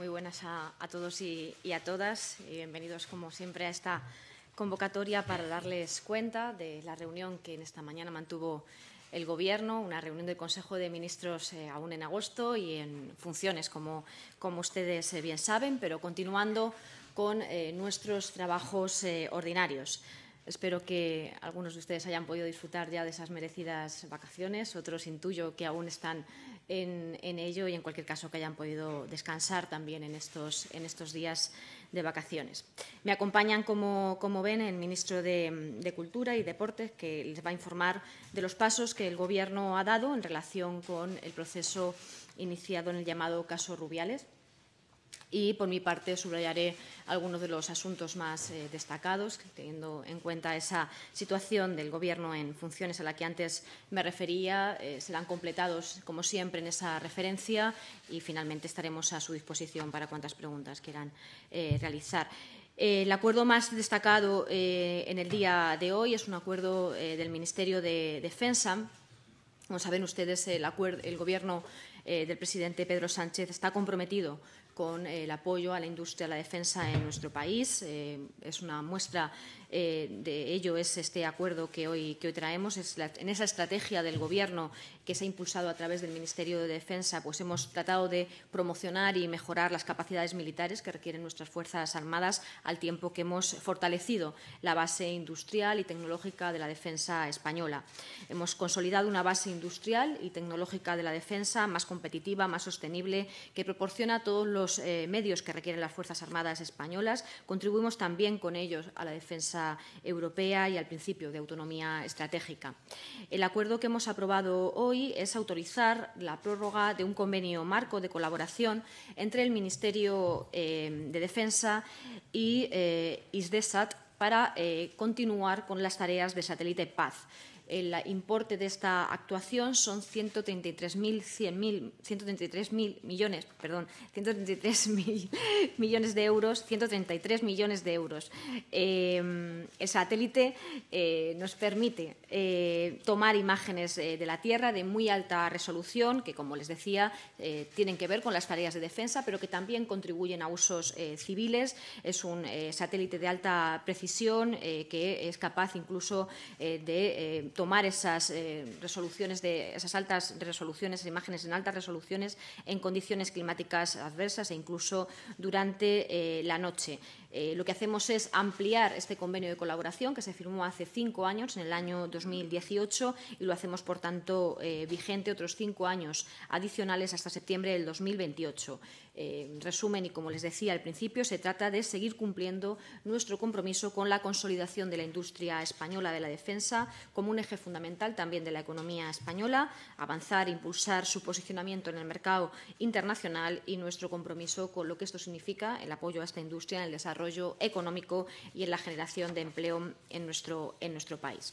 Muy buenas a, todos y, a todas y bienvenidos como siempre a esta convocatoria para darles cuenta de la reunión que en esta mañana mantuvo el Gobierno, una reunión del Consejo de Ministros eh, aún en agosto y en funciones, como, como ustedes eh, bien saben, pero continuando con eh, nuestros trabajos ordinarios. Espero que algunos de ustedes hayan podido disfrutar ya de esas merecidas vacaciones, otros intuyo que aún están en, ello y en cualquier caso que hayan podido descansar también en estos, en estos días de vacaciones. Me acompañan, como, ven, el ministro de, de, Cultura y Deportes, que les va a informar de los pasos que el Gobierno ha dado en relación con el proceso iniciado en el llamado caso Rubiales y por mi parte subrayaré algunos de los asuntos más eh, destacados, teniendo en cuenta esa situación del Gobierno en funciones a la que antes me refería. Eh, serán completados, como siempre, en esa referencia y finalmente estaremos a su disposición para cuantas preguntas quieran eh, realizar. el acuerdo más destacado en el día de hoy es un acuerdo del Ministerio de Defensa. Como saben ustedes, el Gobierno del presidente Pedro Sánchez está comprometido con el apoyo a la industria de la defensa en nuestro país. Eh, es una muestra eh, de ello es este acuerdo que hoy, traemos. en esa estrategia del Gobierno que se ha impulsado a través del Ministerio de Defensa, pues hemos tratado de promocionar y mejorar las capacidades militares que requieren nuestras Fuerzas Armadas, al tiempo que hemos fortalecido la base industrial y tecnológica de la defensa española. Hemos consolidado una base industrial y tecnológica de la defensa más competitiva, más sostenible, que proporciona todos los eh, medios que requieren las Fuerzas Armadas españolas. Contribuimos también con ellos a la defensa Europea y al principio de autonomía estratégica. El acuerdo que hemos aprobado hoy es autorizar la prórroga de un convenio marco de colaboración entre el Ministerio eh, de Defensa y eh, ISDESAT para eh, continuar con las tareas de satélite Paz el importe de esta actuación son 133.000 133 millones, perdón, 133 millones de euros, 133 millones de euros. Em, el satélite eh, nos permite eh, tomar imágenes eh, de la Tierra de muy alta resolución, que como les decía, tienen que ver con las tareas de defensa, pero que también contribuyen a usos civiles. Es un satélite de alta precisión que es capaz incluso de tomar esas eh, resoluciones de esas altas resoluciones, imágenes en altas resoluciones en condiciones climáticas adversas e incluso durante eh, la noche. Eh, lo que hacemos es ampliar este convenio de colaboración que se firmó hace cinco años, en el año 2018, y lo hacemos, por tanto, eh, vigente otros cinco años adicionales hasta septiembre del 2028. Eh, en resumen, y como les decía al principio, se trata de seguir cumpliendo nuestro compromiso con la consolidación de la industria española de la defensa como un eje fundamental también de la economía española, avanzar e impulsar su posicionamiento en el mercado internacional y nuestro compromiso con lo que esto significa el apoyo a esta industria en el desarrollo desarrollo económico y en la generación de empleo en nuestro país.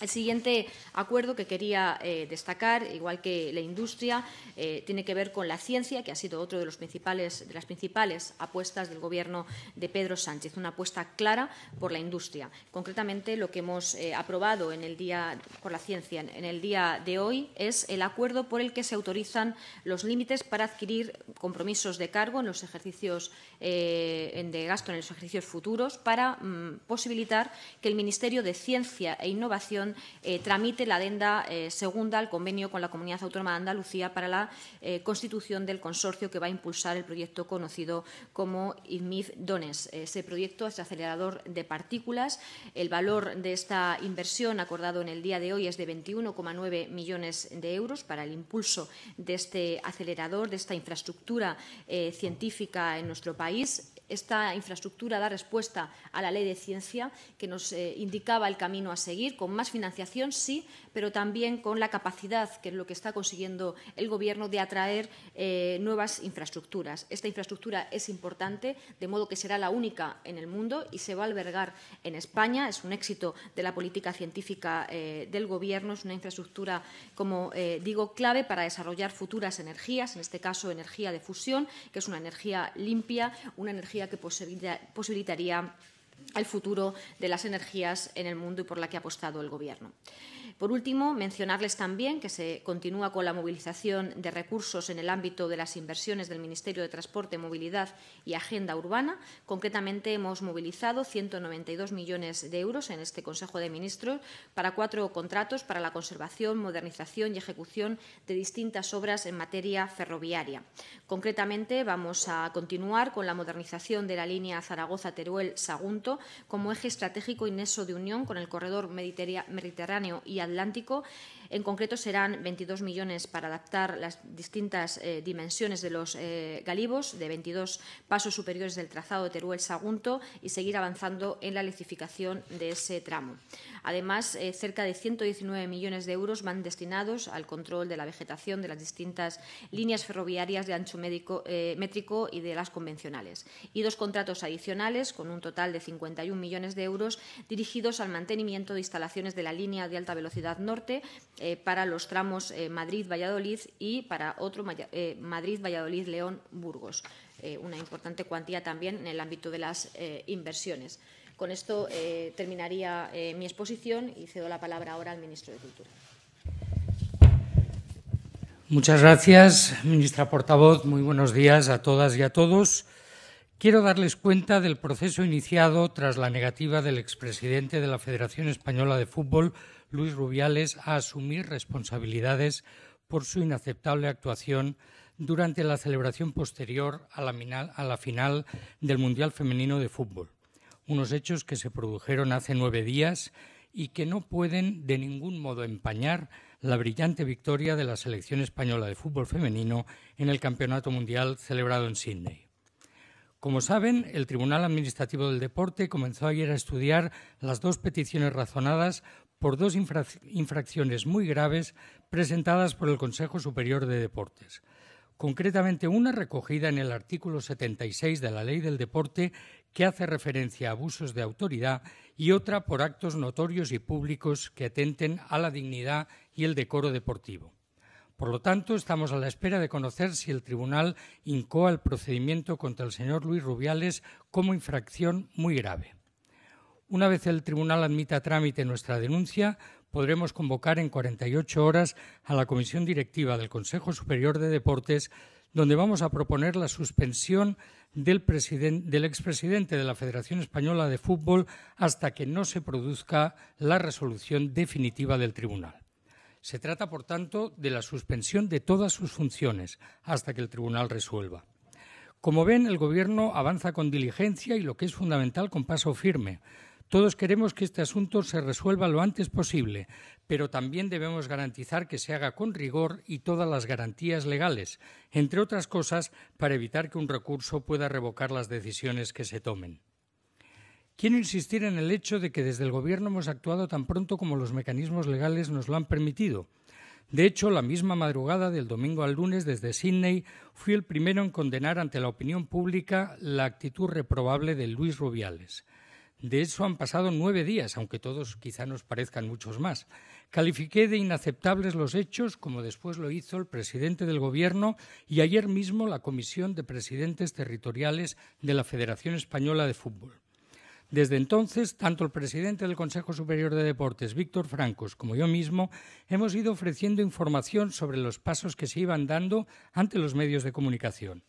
El siguiente acuerdo que quería eh, destacar, igual que la industria, eh, tiene que ver con la ciencia, que ha sido otro de, los principales, de las principales apuestas del Gobierno de Pedro Sánchez, una apuesta clara por la industria. Concretamente, lo que hemos eh, aprobado en el día por la ciencia en el día de hoy es el acuerdo por el que se autorizan los límites para adquirir compromisos de cargo en los ejercicios de gasto en los ejercicios futuros para mm, posibilitar que el Ministerio de Ciencia e Innovación eh, tramite la adenda eh, segunda al convenio con la Comunidad Autónoma de Andalucía para la eh, constitución del consorcio que va a impulsar el proyecto conocido como IMIF Dones. Ese proyecto es acelerador de partículas. El valor de esta inversión acordado en el día de hoy es de 21,9 millones de euros para el impulso de este acelerador, de esta infraestructura científica en nuestro país. Esta infraestructura da respuesta a la ley de ciencia que nos eh, indicaba el camino a seguir, con más financiación, sí, pero también con la capacidad, que es lo que está consiguiendo el Gobierno, de atraer eh, nuevas infraestructuras. Esta infraestructura es importante, de modo que será la única en el mundo y se va a albergar en España. Es un éxito de la política científica eh, del Gobierno, es una infraestructura, como digo, clave para desarrollar futuras energías, en este caso energía de fusión, que es una energía limpia, una energía que posibilitaría el futuro de las energías en el mundo y por la que ha apostado el Gobierno. Por último, mencionarles también que se continúa con la movilización de recursos en el ámbito de las inversiones del Ministerio de Transporte, Movilidad y Agenda Urbana. Concretamente, hemos movilizado 192 millones de euros en este Consejo de Ministros para cuatro contratos para la conservación, modernización y ejecución de distintas obras en materia ferroviaria. Concretamente, vamos a continuar con la modernización de la línea Zaragoza-Teruel-Sagunto como eje estratégico y de unión con el corredor mediterráneo y Atlántico en concreto, serán 22 millones para adaptar las distintas eh, dimensiones de los eh, galivos, de 22 pasos superiores del trazado de Teruel-Sagunto y seguir avanzando en la electrificación de ese tramo. Además, eh, cerca de 119 millones de euros van destinados al control de la vegetación de las distintas líneas ferroviarias de ancho métrico y de las convencionales. Y dos contratos adicionales, con un total de 51 millones de euros, dirigidos al mantenimiento de instalaciones de la línea de alta velocidad norte, eh, para los tramos eh, Madrid-Valladolid y para otro eh, Madrid-Valladolid-León-Burgos, una importante cuantía también en el ámbito de las inversiones. Con esto terminaría mi exposición y cedo la palabra ahora al ministro de Cultura. Muchas gracias, ministra portavoz. Muy buenos días a todas y a todos. Quiero darles cuenta del proceso iniciado tras la negativa del expresidente de la Federación Española de Fútbol, Luis Rubiales a asumir responsabilidades por su inaceptable actuación durante la celebración posterior a la, final del Mundial Femenino de Fútbol, unos hechos que se produjeron hace nueve días y que no pueden de ningún modo empañar la brillante victoria de la selección española de fútbol femenino en el Campeonato Mundial celebrado en Sydney. Como saben, el Tribunal Administrativo del Deporte comenzó ayer a estudiar las dos peticiones razonadas por dos infracciones muy graves presentadas por el Consejo Superior de Deportes. Concretamente, una recogida en el artículo 76 de la Ley del Deporte que hace referencia a abusos de autoridad y otra por actos notorios y públicos que atenten a la dignidad y el decoro deportivo. Por lo tanto, estamos a la espera de conocer si el tribunal incoa el procedimiento contra el señor Luis Rubiales como infracción muy grave. Una vez el tribunal admita a trámite nuestra denuncia, podremos convocar en 48 horas a la comisión directiva del Consejo Superior de Deportes, donde vamos a proponer la suspensión del, del expresidente de la Federación Española de Fútbol hasta que no se produzca la resolución definitiva del tribunal. Se trata, por tanto, de la suspensión de todas sus funciones hasta que el tribunal resuelva. Como ven, el Gobierno avanza con diligencia y, lo que es fundamental, con paso firme todos queremos que este asunto se resuelva lo antes posible, pero también debemos garantizar que se haga con rigor y todas las garantías legales, entre otras cosas, para evitar que un recurso pueda revocar las decisiones que se tomen. Quiero insistir en el hecho de que desde el Gobierno hemos actuado tan pronto como los mecanismos legales nos lo han permitido. De hecho, la misma madrugada del domingo al lunes desde Sydney fui el primero en condenar ante la opinión pública la actitud reprobable de Luis Rubiales. De eso han pasado nueve días, aunque todos quizá nos parezcan muchos más. Califiqué de inaceptables los hechos, como después lo hizo el presidente del Gobierno y ayer mismo la Comisión de Presidentes Territoriales de la Federación Española de Fútbol. Desde entonces, tanto el presidente del Consejo Superior de Deportes, Víctor Francos, como yo mismo, hemos ido ofreciendo información sobre los pasos que se iban dando ante los medios de comunicación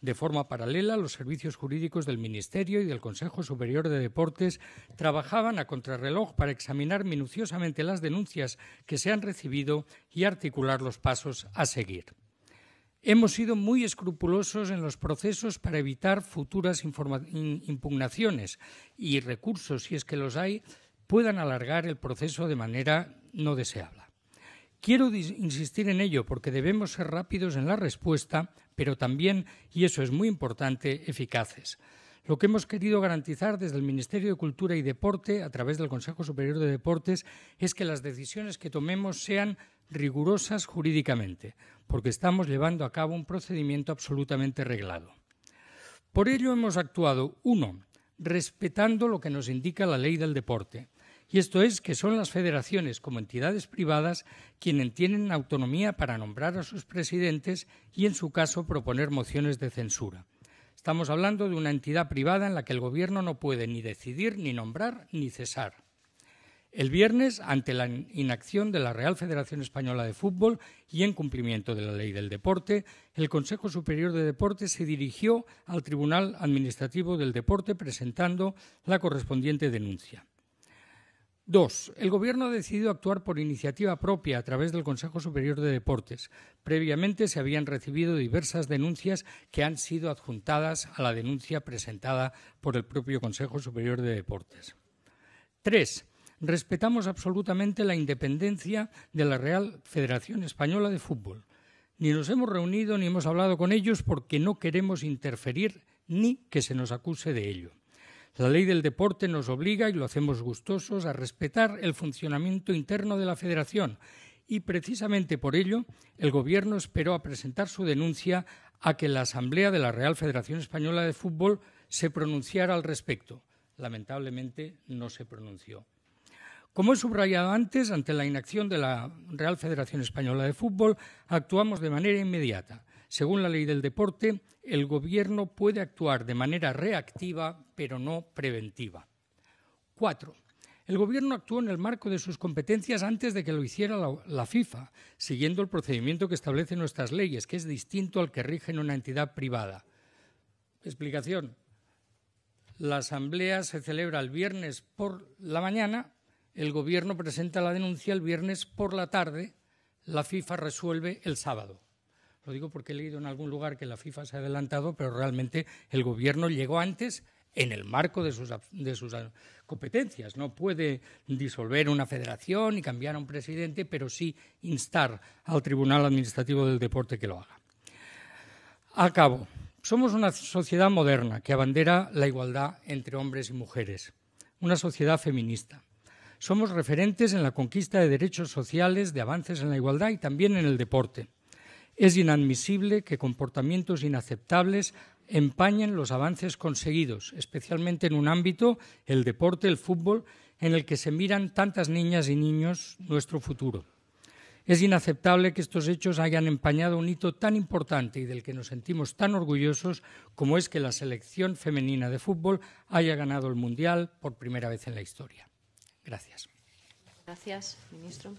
de forma paralela, los servicios jurídicos del Ministerio y del Consejo Superior de Deportes trabajaban a contrarreloj para examinar minuciosamente las denuncias que se han recibido y articular los pasos a seguir. Hemos sido muy escrupulosos en los procesos para evitar futuras impugnaciones y recursos, si es que los hay, puedan alargar el proceso de manera no deseable. Quiero insistir en ello porque debemos ser rápidos en la respuesta, pero también, y eso es muy importante, eficaces. Lo que hemos querido garantizar desde el Ministerio de Cultura y Deporte, a través del Consejo Superior de Deportes, es que las decisiones que tomemos sean rigurosas jurídicamente, porque estamos llevando a cabo un procedimiento absolutamente reglado. Por ello hemos actuado, uno, respetando lo que nos indica la ley del deporte y esto es que son las federaciones como entidades privadas quienes tienen autonomía para nombrar a sus presidentes y, en su caso, proponer mociones de censura. Estamos hablando de una entidad privada en la que el Gobierno no puede ni decidir, ni nombrar, ni cesar. El viernes, ante la inacción de la Real Federación Española de Fútbol y en cumplimiento de la ley del deporte, el Consejo Superior de Deportes se dirigió al Tribunal Administrativo del Deporte presentando la correspondiente denuncia. Dos, el Gobierno ha decidido actuar por iniciativa propia a través del Consejo Superior de Deportes. Previamente se habían recibido diversas denuncias que han sido adjuntadas a la denuncia presentada por el propio Consejo Superior de Deportes. Tres, respetamos absolutamente la independencia de la Real Federación Española de Fútbol. Ni nos hemos reunido ni hemos hablado con ellos porque no queremos interferir ni que se nos acuse de ello. La ley del deporte nos obliga, y lo hacemos gustosos, a respetar el funcionamiento interno de la federación y precisamente por ello el Gobierno esperó a presentar su denuncia a que la Asamblea de la Real Federación Española de Fútbol se pronunciara al respecto. Lamentablemente no se pronunció. Como he subrayado antes, ante la inacción de la Real Federación Española de Fútbol, actuamos de manera inmediata. Según la ley del deporte, el Gobierno puede actuar de manera reactiva, pero no preventiva. Cuatro. El Gobierno actuó en el marco de sus competencias antes de que lo hiciera la, la, FIFA, siguiendo el procedimiento que establecen nuestras leyes, que es distinto al que rige en una entidad privada. Explicación. La Asamblea se celebra el viernes por la mañana, el Gobierno presenta la denuncia el viernes por la tarde, la FIFA resuelve el sábado. Lo digo porque he leído en algún lugar que la FIFA se ha adelantado, pero realmente el gobierno llegó antes en el marco de sus, ah, competencias. No puede disolver una federación y cambiar a un presidente, pero sí instar al Tribunal Administrativo del Deporte que lo haga. A cabo, Somos una sociedad moderna que abandera la igualdad entre hombres y mujeres, una sociedad feminista. Somos referentes en la conquista de derechos sociales, de avances en la igualdad y también en el deporte. Es inadmisible que comportamientos inaceptables empañen los avances conseguidos, especialmente en un ámbito, el deporte, el fútbol, en el que se miran tantas niñas y niños nuestro futuro. Es inaceptable que estos hechos hayan empañado un hito tan importante y del que nos sentimos tan orgullosos como es que la selección femenina de fútbol haya ganado el Mundial por primera vez en la historia. Gracias. Gracias, ministro.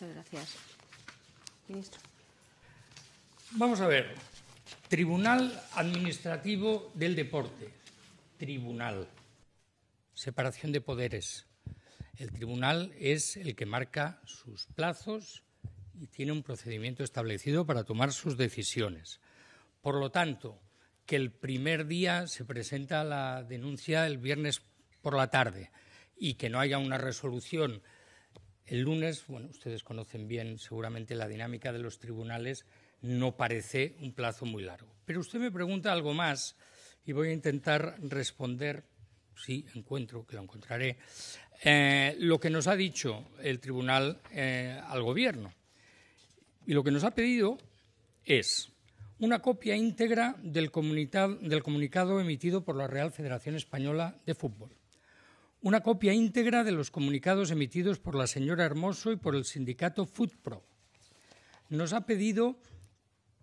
Muchas gracias. Ministro. Vamos a ver. Tribunal Administrativo del Deporte. Tribunal. Separación de poderes. El tribunal es el que marca sus plazos y tiene un procedimiento establecido para tomar sus decisiones. Por lo tanto, que el primer día se presenta la denuncia el viernes por la tarde y que no haya una resolución el lunes, bueno, ustedes conocen bien seguramente la dinámica de los tribunales, no parece un plazo muy largo. Pero usted me pregunta algo más y voy a intentar responder, si sí, encuentro, que lo encontraré, eh, lo que nos ha dicho el tribunal eh, al gobierno. Y lo que nos ha pedido es una copia íntegra del, del comunicado emitido por la Real Federación Española de Fútbol una copia íntegra de los comunicados emitidos por la señora Hermoso y por el sindicato FoodPro. Nos ha pedido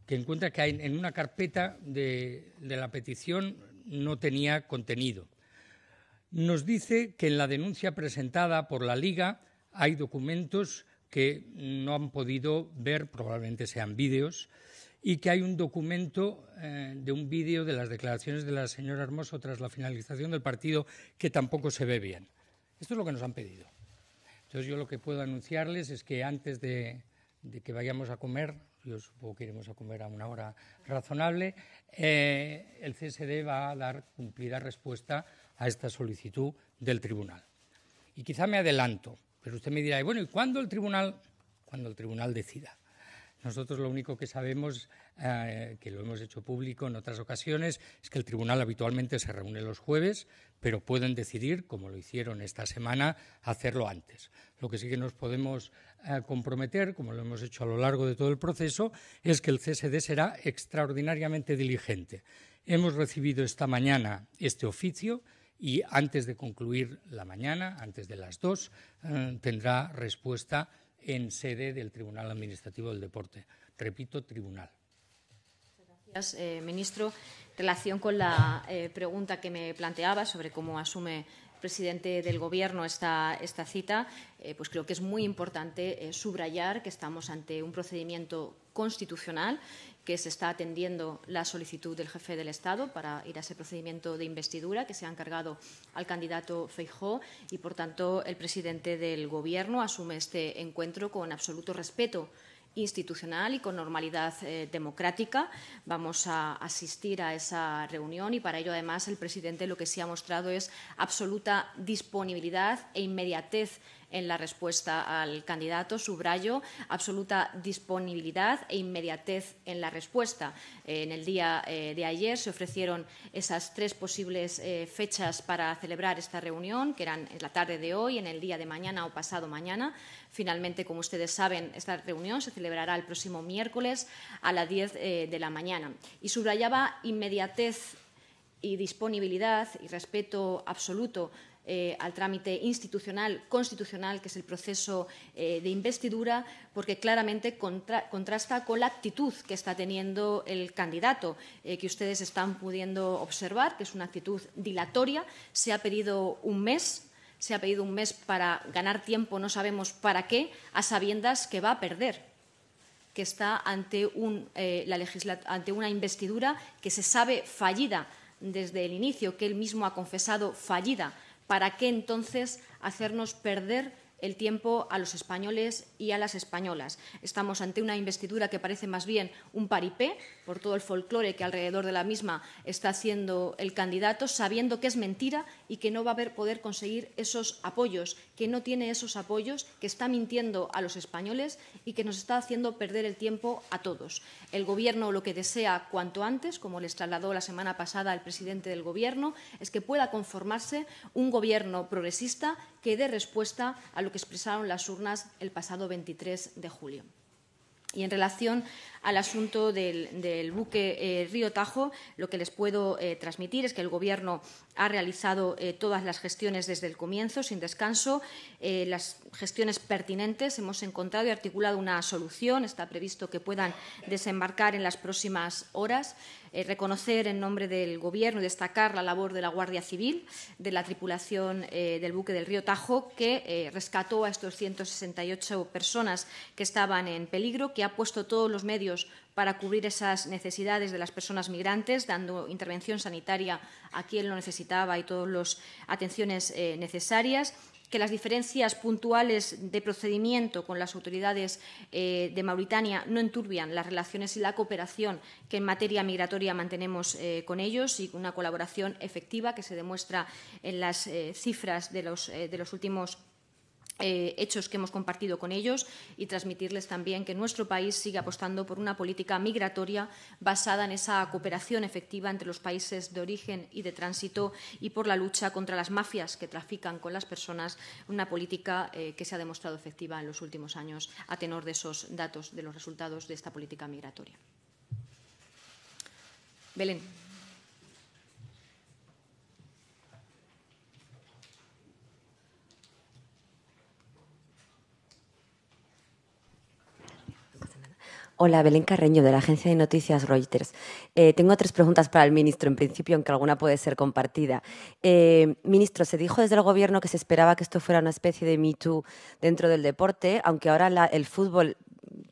que encuentra que en una carpeta de, de la petición no tenía contenido. Nos dice que en la denuncia presentada por la Liga hay documentos que no han podido ver, probablemente sean vídeos, y que hay un documento eh, de un vídeo de las declaraciones de la señora Hermoso tras la finalización del partido que tampoco se ve bien. Esto es lo que nos han pedido. Entonces yo lo que puedo anunciarles es que antes de, que vayamos a comer, yo supongo que iremos a comer a una hora razonable, eh, el CSD va a dar cumplida respuesta a esta solicitud del tribunal. Y quizá me adelanto, pero usted me dirá, bueno, ¿y cuándo el tribunal? Cuando el tribunal decida. Nosotros lo único que sabemos, eh, que lo hemos hecho público en otras ocasiones, es que el tribunal habitualmente se reúne los jueves, pero pueden decidir, como lo hicieron esta semana, hacerlo antes. Lo que sí que nos podemos eh, comprometer, como lo hemos hecho a lo largo de todo el proceso, es que el CSD será extraordinariamente diligente. Hemos recibido esta mañana este oficio y antes de concluir la mañana, antes de las dos, eh, tendrá respuesta en sede del Tribunal Administrativo del Deporte. Repito, tribunal. Gracias, eh, ministro. En relación con la eh, pregunta que me planteaba sobre cómo asume el presidente del Gobierno esta, esta cita, eh, pues creo que es muy importante subrayar que estamos ante un procedimiento constitucional que se está atendiendo la solicitud del jefe del Estado para ir a ese procedimiento de investidura que se ha encargado al candidato Feijó y, por tanto, el presidente del Gobierno asume este encuentro con absoluto respeto institucional y con normalidad eh, democrática. Vamos a asistir a esa reunión y para ello, además, el presidente lo que sí ha mostrado es absoluta disponibilidad e inmediatez en la respuesta al candidato. Subrayo absoluta disponibilidad e inmediatez en la respuesta. Eh, en el día eh, de ayer se ofrecieron esas tres posibles eh, fechas para celebrar esta reunión, que eran la tarde de hoy, en el día de mañana o pasado mañana. Finalmente, como ustedes saben, esta reunión se celebrará el próximo miércoles a las 10 de la mañana. Y subrayaba inmediatez y disponibilidad y respeto absoluto eh, al trámite institucional, constitucional, que es el proceso eh, de investidura, porque claramente contrasta con la actitud que está teniendo el candidato, eh, que ustedes están pudiendo observar, que es una actitud dilatoria. Se ha pedido un mes se ha pedido un mes para ganar tiempo, no sabemos para qué, a sabiendas que va a perder, que está ante una investidura que se sabe fallida desde el inicio, que él mismo ha confesado fallida ¿Para qué entonces hacernos perder el tiempo a los españoles y a las españolas. Estamos ante una investidura que parece más bien un paripé por todo el folclore que alrededor de la misma está haciendo el candidato, sabiendo que es mentira y que no va a haber, poder conseguir esos apoyos, que no tiene esos apoyos, que está mintiendo a los españoles y que nos está haciendo perder el tiempo a todos. El Gobierno lo que desea cuanto antes, como les trasladó la semana pasada el presidente del Gobierno, es que pueda conformarse un Gobierno progresista que dé respuesta a lo que expresaron las urnas el pasado 23 de julio. Y en relación al asunto del, buque eh, Río Tajo, lo que les puedo eh, transmitir es que el Gobierno ha realizado eh, todas las gestiones desde el comienzo, sin descanso. las gestiones pertinentes hemos encontrado y articulado una solución. Está previsto que puedan desembarcar en las próximas horas. Eh, reconocer en nombre del Gobierno y destacar la labor de la Guardia Civil, de la tripulación eh, del buque del río Tajo, que eh, rescató a estos 168 personas que estaban en peligro, que ha puesto todos los medios para cubrir esas necesidades de las personas migrantes, dando intervención sanitaria a quien lo necesitaba y todas las atenciones necesarias que las diferencias puntuales de procedimiento con las autoridades eh, de Mauritania no enturbian las relaciones y la cooperación que en materia migratoria mantenemos eh, con ellos y una colaboración efectiva que se demuestra en las eh, cifras de los, de los últimos eh, hechos que hemos compartido con ellos y transmitirles también que nuestro país sigue apostando por una política migratoria basada en esa cooperación efectiva entre los países de origen y de tránsito y por la lucha contra las mafias que trafican con las personas, una política eh, que se ha demostrado efectiva en los últimos años a tenor de esos datos, de los resultados de esta política migratoria. Belén. Hola, Belén Carreño, de la agencia de noticias Reuters. Eh, tengo tres preguntas para el ministro, en principio, aunque alguna puede ser compartida. Eh, ministro, se dijo desde el gobierno que se esperaba que esto fuera una especie de Me Too dentro del deporte, aunque ahora el fútbol,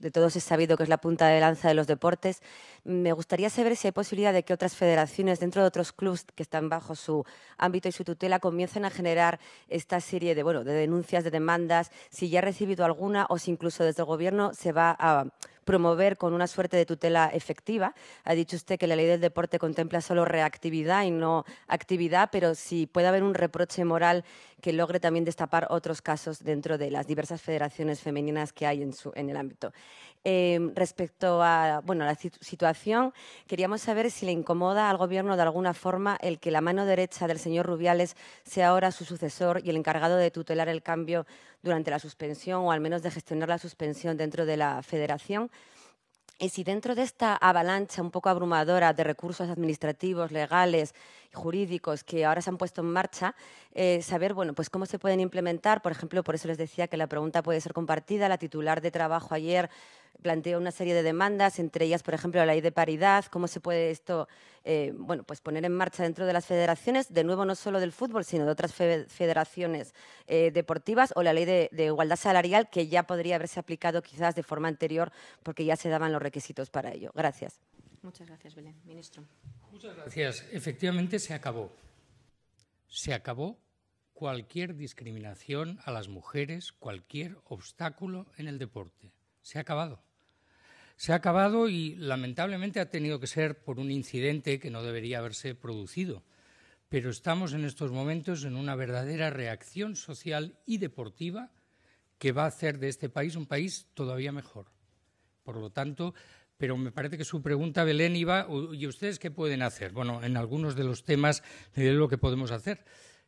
de todos es sabido que es la punta de lanza de los deportes. Me gustaría saber si hay posibilidad de que otras federaciones dentro de otros clubes que están bajo su ámbito y su tutela comiencen a generar esta serie de, bueno, de denuncias, de demandas, si ya ha recibido alguna o si incluso desde el gobierno se va a promover con una suerte de tutela efectiva. Ha dicho usted que la ley del deporte contempla solo reactividad y no actividad, pero si puede haber un reproche moral que logre también destapar otros casos dentro de las diversas federaciones femeninas que hay en, su, en el ámbito. Em, respecto a la situación, queríamos saber si le incomoda al Gobierno de alguna forma el que la mano derecha del señor Rubiales sea ahora su sucesor y el encargado de tutelar el cambio durante la suspensión o al menos de gestionar la suspensión dentro de la Federación. Y si dentro de esta avalancha un poco abrumadora de recursos administrativos, legales jurídicos que ahora se han puesto en marcha, eh, saber bueno, pues cómo se pueden implementar. Por ejemplo, por eso les decía que la pregunta puede ser compartida. La titular de trabajo ayer planteó una serie de demandas, entre ellas, por ejemplo, la ley de paridad, cómo se puede esto eh, bueno, pues poner en marcha dentro de las federaciones, de nuevo no solo del fútbol, sino de otras federaciones eh, deportivas, o la ley de, de, igualdad salarial, que ya podría haberse aplicado quizás de forma anterior, porque ya se daban los requisitos para ello. Gracias. Muchas gracias, Belén. Ministro. Muchas gracias. Efectivamente, se acabó. Se acabó cualquier discriminación a las mujeres, cualquier obstáculo en el deporte. Se ha acabado. Se ha acabado y lamentablemente ha tenido que ser por un incidente que no debería haberse producido. Pero estamos en estos momentos en una verdadera reacción social y deportiva que va a hacer de este país un país todavía mejor. Por lo tanto, pero me parece que su pregunta, Belén, iba, ¿y ustedes qué pueden hacer? Bueno, en algunos de los temas de lo que podemos hacer.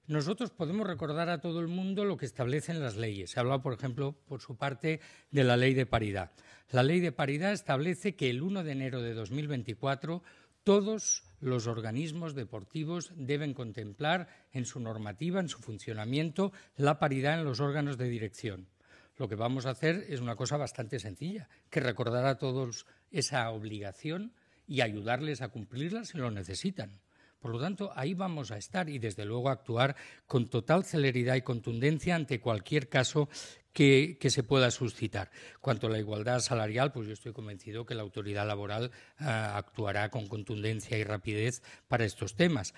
Nosotros podemos recordar a todo el mundo lo que establecen las leyes. Se ha hablado, por ejemplo, por su parte, de la ley de paridad. La ley de paridad establece que el 1 de enero de 2024 todos los organismos deportivos deben contemplar en su normativa, en su funcionamiento, la paridad en los órganos de dirección. Lo que vamos a hacer es una cosa bastante sencilla, que recordar a todos esa obligación y ayudarles a cumplirla si lo necesitan. Por lo tanto, ahí vamos a estar y, desde luego, actuar con total celeridad y contundencia ante cualquier caso que, se pueda suscitar. Cuanto a la igualdad salarial, pues yo estoy convencido que la autoridad laboral ah, actuará con contundencia y rapidez para estos temas.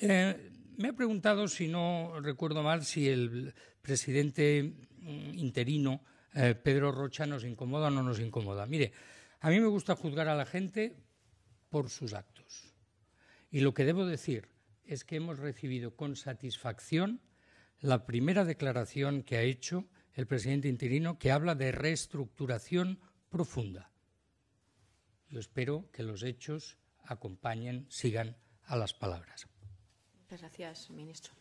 Eh, me ha preguntado, si no recuerdo mal, si el presidente mm, interino, eh, Pedro Rocha, nos incomoda o no nos incomoda. Mire, a mí me gusta juzgar a la gente por sus actos. Y lo que debo decir es que hemos recibido con satisfacción la primera declaración que ha hecho el presidente interino que habla de reestructuración profunda. Yo espero que los hechos acompañen, sigan a las palabras. Muchas gracias, ministro.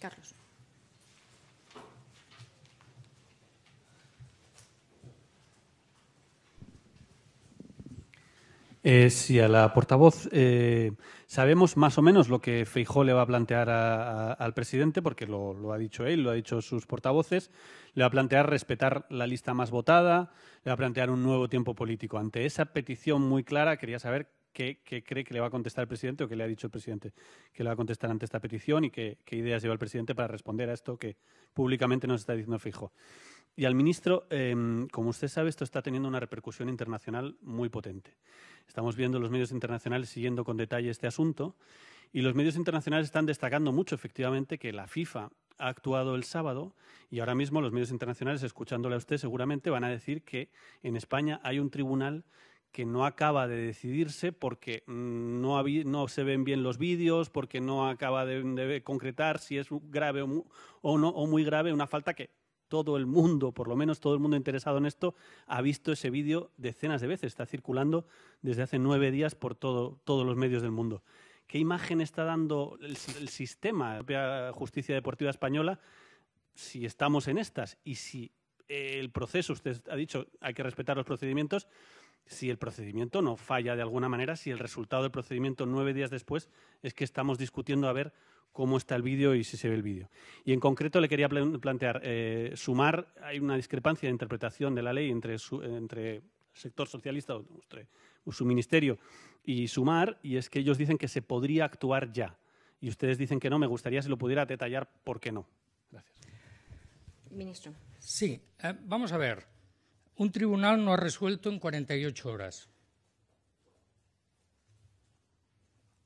Carlos. Eh, sí, a la portavoz eh, sabemos más o menos lo que Feijó le va a plantear al presidente, porque lo, lo, ha dicho él, lo ha dicho sus portavoces. Le va a plantear respetar la lista más votada, le va a plantear un nuevo tiempo político. Ante esa petición muy clara, quería saber qué, cree que le va a contestar el presidente o qué le ha dicho el presidente que le va a contestar ante esta petición y qué, ideas lleva el presidente para responder a esto que públicamente nos está diciendo Fijo. Y al ministro, em, como usted sabe, esto está teniendo una repercusión internacional muy potente. Estamos viendo los medios internacionales siguiendo con detalle este asunto y los medios internacionales están destacando mucho, efectivamente, que la FIFA ha actuado el sábado y ahora mismo los medios internacionales, escuchándole a usted, seguramente van a decir que en España hay un tribunal que no acaba de decidirse porque mm, no, se ven bien los vídeos, porque no acaba de, concretar si es grave o, no, o muy grave, una falta que todo el mundo, por lo menos todo el mundo interesado en esto, ha visto ese vídeo decenas de veces, está circulando desde hace nueve días por todos los medios del mundo. ¿Qué imagen está dando el, sistema, la propia justicia deportiva española, si estamos en estas y si eh, el proceso, usted ha dicho, hay que respetar los procedimientos? si el procedimiento no falla de alguna manera, si el resultado del procedimiento nueve días después es que estamos discutiendo a ver cómo está el vídeo y si se ve el vídeo. Y en concreto le quería plantear, eh, sumar, hay una discrepancia de interpretación de la ley entre, el sector socialista o su ministerio y sumar, y es que ellos dicen que se podría actuar ya. Y ustedes dicen que no, me gustaría si lo pudiera detallar por qué no. Gracias. Ministro. Sí, eh, vamos a ver un tribunal no ha resuelto en 48 horas.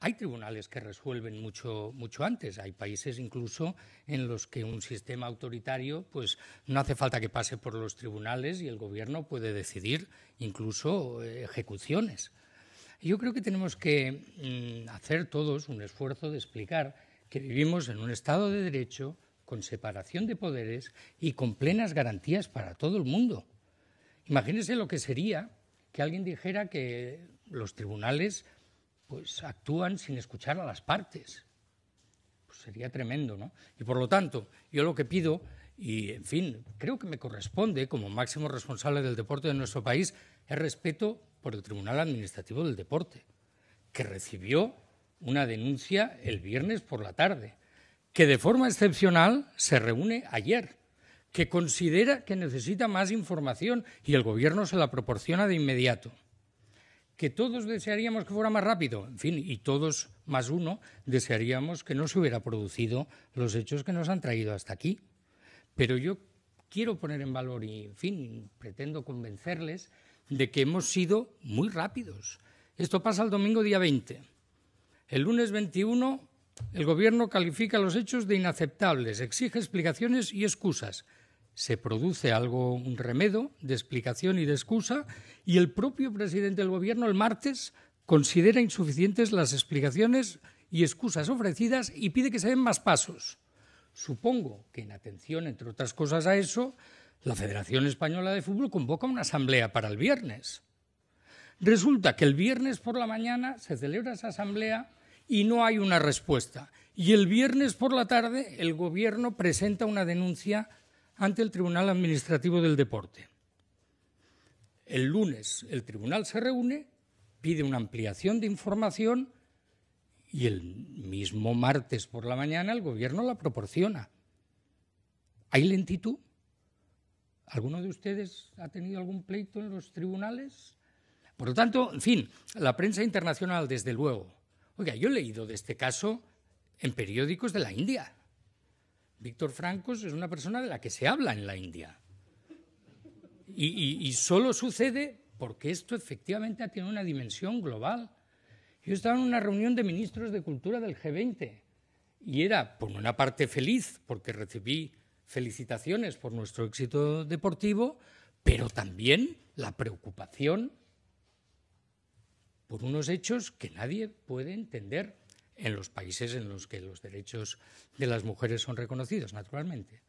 Hay tribunales que resuelven mucho, mucho antes. Hay países incluso en los que un sistema autoritario pues, no hace falta que pase por los tribunales y el gobierno puede decidir incluso eh, ejecuciones. Yo creo que tenemos que mm, hacer todos un esfuerzo de explicar que vivimos en un Estado de Derecho con separación de poderes y con plenas garantías para todo el mundo. Imagínense lo que sería que alguien dijera que los tribunales pues, actúan sin escuchar a las partes. Pues sería tremendo, ¿no? Y por lo tanto, yo lo que pido, y en fin, creo que me corresponde como máximo responsable del deporte de nuestro país, es respeto por el Tribunal Administrativo del Deporte, que recibió una denuncia el viernes por la tarde, que de forma excepcional se reúne ayer que considera que necesita más información y el gobierno se la proporciona de inmediato. Que todos desearíamos que fuera más rápido, en fin, y todos más uno desearíamos que no se hubiera producido los hechos que nos han traído hasta aquí. Pero yo quiero poner en valor y, en fin, pretendo convencerles de que hemos sido muy rápidos. Esto pasa el domingo día 20. El lunes 21 el Gobierno califica los hechos de inaceptables, exige explicaciones y excusas se produce algo, un remedo de explicación y de excusa, y el propio presidente del Gobierno el martes considera insuficientes las explicaciones y excusas ofrecidas y pide que se den más pasos. Supongo que en atención, entre otras cosas, a eso, la Federación Española de Fútbol convoca una asamblea para el viernes. Resulta que el viernes por la mañana se celebra esa asamblea y no hay una respuesta. Y el viernes por la tarde el Gobierno presenta una denuncia ante el Tribunal Administrativo del Deporte. El lunes el tribunal se reúne, pide una ampliación de información y el mismo martes por la mañana el gobierno la proporciona. ¿Hay lentitud? ¿Alguno de ustedes ha tenido algún pleito en los tribunales? Por lo tanto, en fin, la prensa internacional, desde luego. Oiga, yo he leído de este caso en periódicos de la India. Víctor Francos es una persona de la que se habla en la India. Y, solo sucede porque esto efectivamente tiene una dimensión global. Yo estaba en una reunión de ministros de cultura del G20 y era, por una parte, feliz porque recibí felicitaciones por nuestro éxito deportivo, pero también la preocupación por unos hechos que nadie puede entender en los países en los que los derechos de las mujeres son reconocidos, naturalmente.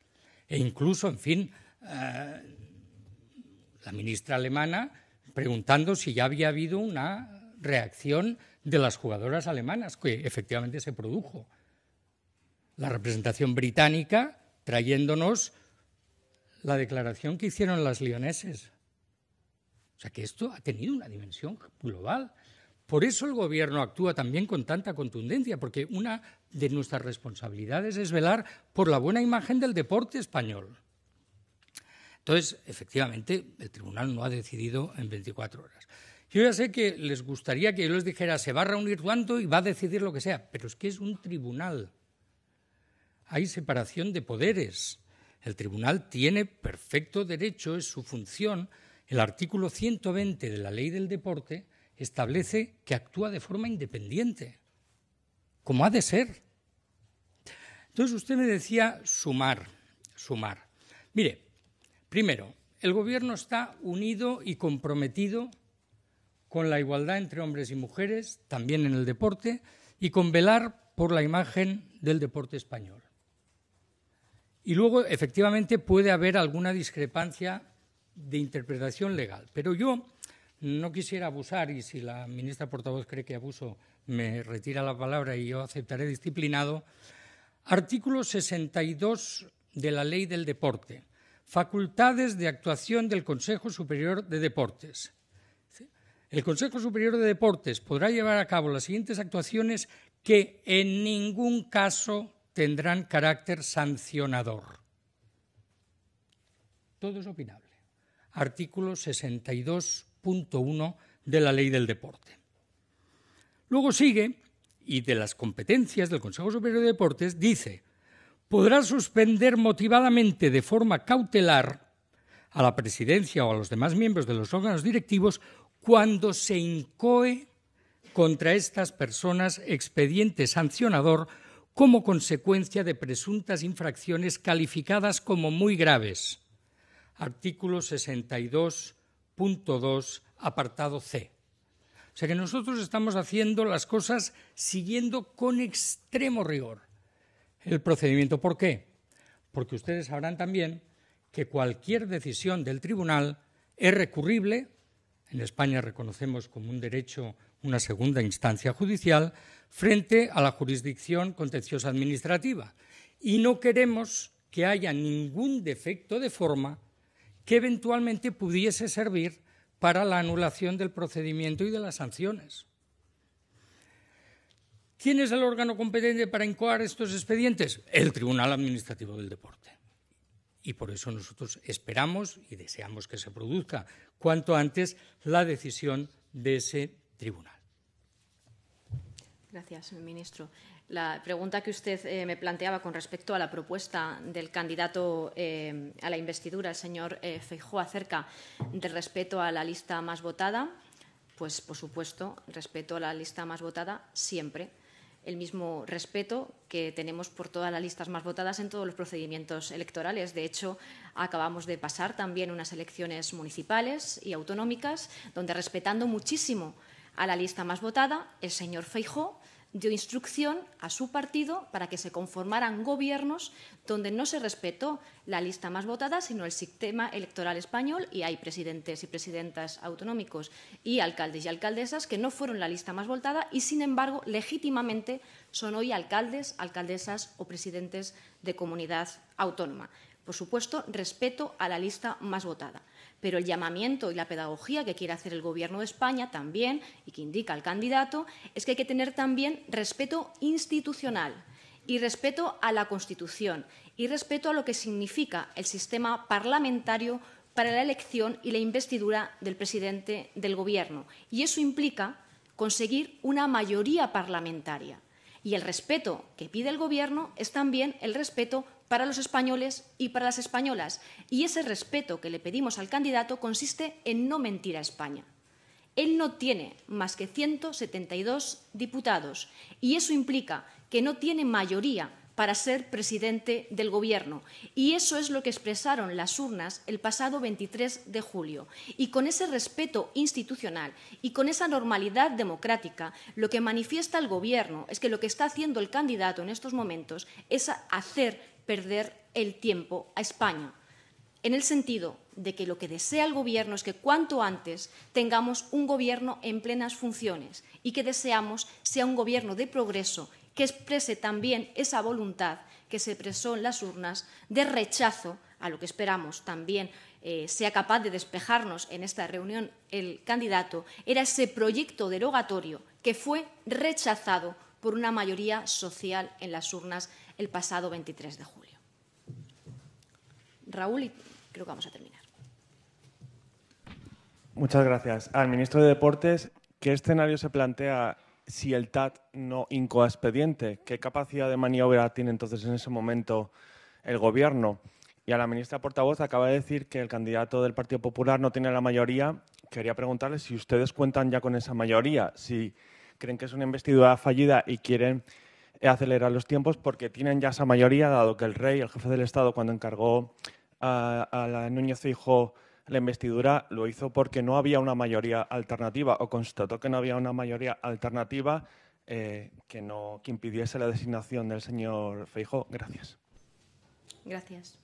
E incluso, en fin, eh, la ministra alemana preguntando si ya había habido una reacción de las jugadoras alemanas, que efectivamente se produjo. La representación británica trayéndonos la declaración que hicieron las lioneses. O sea que esto ha tenido una dimensión global. Por eso el Gobierno actúa también con tanta contundencia, porque una de nuestras responsabilidades es velar por la buena imagen del deporte español. Entonces, efectivamente, el tribunal no ha decidido en 24 horas. Yo ya sé que les gustaría que yo les dijera, se va a reunir cuando y va a decidir lo que sea, pero es que es un tribunal. Hay separación de poderes. El tribunal tiene perfecto derecho, es su función. El artículo 120 de la ley del deporte establece que actúa de forma independiente, como ha de ser. Entonces usted me decía sumar, sumar. Mire, primero, el gobierno está unido y comprometido con la igualdad entre hombres y mujeres, también en el deporte, y con velar por la imagen del deporte español. Y luego, efectivamente, puede haber alguna discrepancia de interpretación legal. Pero yo no quisiera abusar y si la ministra portavoz cree que abuso, me retira la palabra y yo aceptaré disciplinado. Artículo 62 de la Ley del Deporte. Facultades de actuación del Consejo Superior de Deportes. El Consejo Superior de Deportes podrá llevar a cabo las siguientes actuaciones que en ningún caso tendrán carácter sancionador. Todo es opinable. Artículo 62 uno de la Ley del Deporte. Luego sigue, y de las competencias del Consejo Superior de Deportes, dice, podrá suspender motivadamente de forma cautelar a la presidencia o a los demás miembros de los órganos directivos cuando se incoe contra estas personas expediente sancionador como consecuencia de presuntas infracciones calificadas como muy graves. Artículo 62 punto 2, apartado C. O sea que nosotros estamos haciendo las cosas siguiendo con extremo rigor el procedimiento. ¿Por qué? Porque ustedes sabrán también que cualquier decisión del tribunal es recurrible, en España reconocemos como un derecho una segunda instancia judicial, frente a la jurisdicción contenciosa administrativa. Y no queremos que haya ningún defecto de forma que eventualmente pudiese servir para la anulación del procedimiento y de las sanciones. ¿Quién es el órgano competente para incoar estos expedientes? El Tribunal Administrativo del Deporte. Y por eso nosotros esperamos y deseamos que se produzca cuanto antes la decisión de ese tribunal. Gracias, ministro la pregunta que usted eh, me planteaba con respecto a la propuesta del candidato eh, a la investidura, el señor eh, Feijóo, acerca del respeto a la lista más votada, pues, por supuesto, respeto a la lista más votada siempre. El mismo respeto que tenemos por todas las listas más votadas en todos los procedimientos electorales. De hecho, acabamos de pasar también unas elecciones municipales y autonómicas, donde respetando muchísimo a la lista más votada, el señor Feijó dio instrucción a su partido para que se conformaran gobiernos donde no se respetó la lista más votada, sino el sistema electoral español, y hay presidentes y presidentas autonómicos y alcaldes y alcaldesas que no fueron la lista más votada y, sin embargo, legítimamente son hoy alcaldes, alcaldesas o presidentes de comunidad autónoma. Por supuesto, respeto a la lista más votada pero el llamamiento y la pedagogía que quiere hacer el Gobierno de España también, y que indica el candidato, es que hay que tener también respeto institucional y respeto a la Constitución y respeto a lo que significa el sistema parlamentario para la elección y la investidura del presidente del Gobierno. Y eso implica conseguir una mayoría parlamentaria. Y el respeto que pide el Gobierno es también el respeto para los españoles y para las españolas. Y ese respeto que le pedimos al candidato consiste en no mentir a España. Él no tiene más que 172 diputados y eso implica que no tiene mayoría para ser presidente del Gobierno. Y eso es lo que expresaron las urnas el pasado 23 de julio. Y con ese respeto institucional y con esa normalidad democrática, lo que manifiesta el Gobierno es que lo que está haciendo el candidato en estos momentos es hacer perder el tiempo a España, en el sentido de que lo que desea el Gobierno es que cuanto antes tengamos un Gobierno en plenas funciones y que deseamos sea un Gobierno de progreso que exprese también esa voluntad que se expresó en las urnas de rechazo a lo que esperamos también eh, sea capaz de despejarnos en esta reunión el candidato, era ese proyecto derogatorio que fue rechazado por una mayoría social en las urnas el pasado 23 de julio. Raúl, creo que vamos a terminar. Muchas gracias. Al ministro de Deportes, ¿qué escenario se plantea si el TAT no incoa expediente? ¿Qué capacidad de maniobra tiene entonces en ese momento el Gobierno? Y a la ministra portavoz acaba de decir que el candidato del Partido Popular no tiene la mayoría. Quería preguntarle si ustedes cuentan ya con esa mayoría, si creen que es una investidura fallida y quieren acelerar los tiempos porque tienen ya esa mayoría, dado que el rey, el jefe del Estado, cuando encargó a, la Núñez Feijó la investidura lo hizo porque no había una mayoría alternativa o constató que no había una mayoría alternativa eh, que, no, que impidiese la designación del señor Feijo. Gracias. Gracias.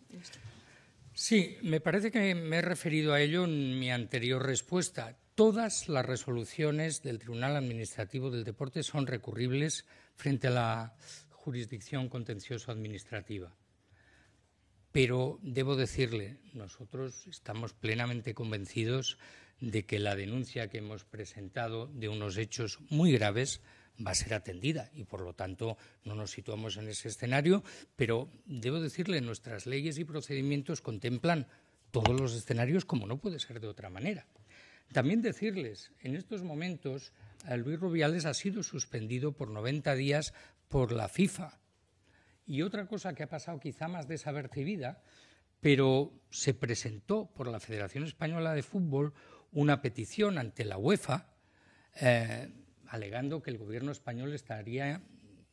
Sí, me parece que me he referido a ello en mi anterior respuesta. Todas las resoluciones del Tribunal Administrativo del Deporte son recurribles frente a la jurisdicción contencioso-administrativa. Pero debo decirle, nosotros estamos plenamente convencidos de que la denuncia que hemos presentado de unos hechos muy graves va a ser atendida y, por lo tanto, no nos situamos en ese escenario, pero debo decirle, nuestras leyes y procedimientos contemplan todos los escenarios como no puede ser de otra manera. También decirles, en estos momentos, Luis Rubiales ha sido suspendido por 90 días por la FIFA. Y otra cosa que ha pasado quizá más desapercibida, pero se presentó por la Federación Española de Fútbol una petición ante la UEFA eh, alegando que el gobierno español estaría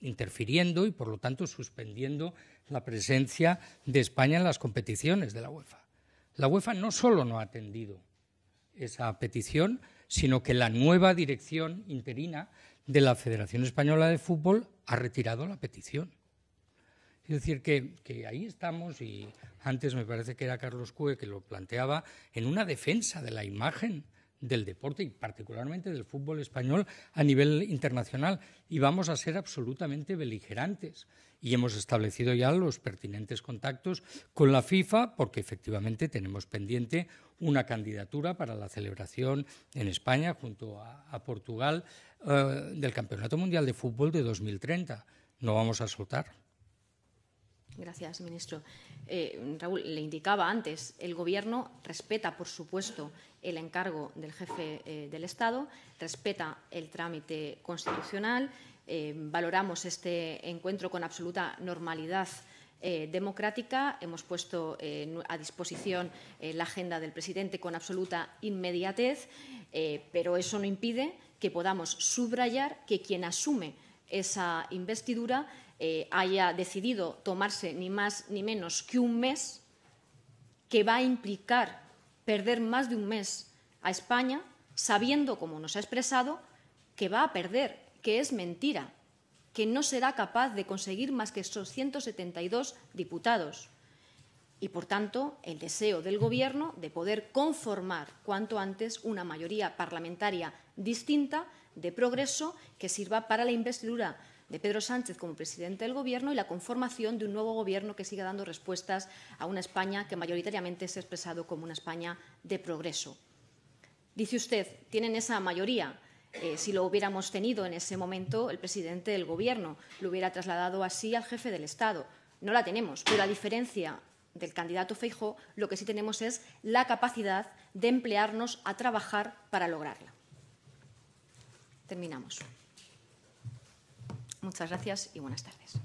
interfiriendo y por lo tanto suspendiendo la presencia de España en las competiciones de la UEFA. La UEFA no solo no ha atendido esa petición, sino que la nueva dirección interina de la Federación Española de Fútbol ha retirado la petición. Es decir, que, que, ahí estamos, y antes me parece que era Carlos Cue que lo planteaba, en una defensa de la imagen del deporte y particularmente del fútbol español a nivel internacional y vamos a ser absolutamente beligerantes. Y hemos establecido ya los pertinentes contactos con la FIFA porque efectivamente tenemos pendiente una candidatura para la celebración en España junto a, Portugal eh, del Campeonato Mundial de Fútbol de 2030. No vamos a soltar. Gracias, ministro. Eh, Raúl, le indicaba antes, el Gobierno respeta, por supuesto, el encargo del jefe eh, del Estado, respeta el trámite constitucional, eh, valoramos este encuentro con absoluta normalidad democrática. Hemos puesto a disposición la agenda del presidente con absoluta inmediatez, pero eso no impide que podamos subrayar que quien asume esa investidura eh, haya decidido tomarse ni más ni menos que un mes, que va a implicar perder más de un mes a España, sabiendo, como nos ha expresado, que va a perder, que es mentira, que no será capaz de conseguir más que esos 172 diputados. Y, por tanto, el deseo del Gobierno de poder conformar cuanto antes una mayoría parlamentaria distinta de progreso que sirva para la investidura de Pedro Sánchez como presidente del Gobierno y la conformación de un nuevo Gobierno que siga dando respuestas a una España que mayoritariamente se ha expresado como una España de progreso. Dice usted, tienen esa mayoría. Eh, si lo hubiéramos tenido en ese momento, el presidente del Gobierno lo hubiera trasladado así al jefe del Estado. No la tenemos, pero a diferencia del candidato Feijó, lo que sí tenemos es la capacidad de emplearnos a trabajar para lograrla. Terminamos. Muchas gracias y buenas tardes.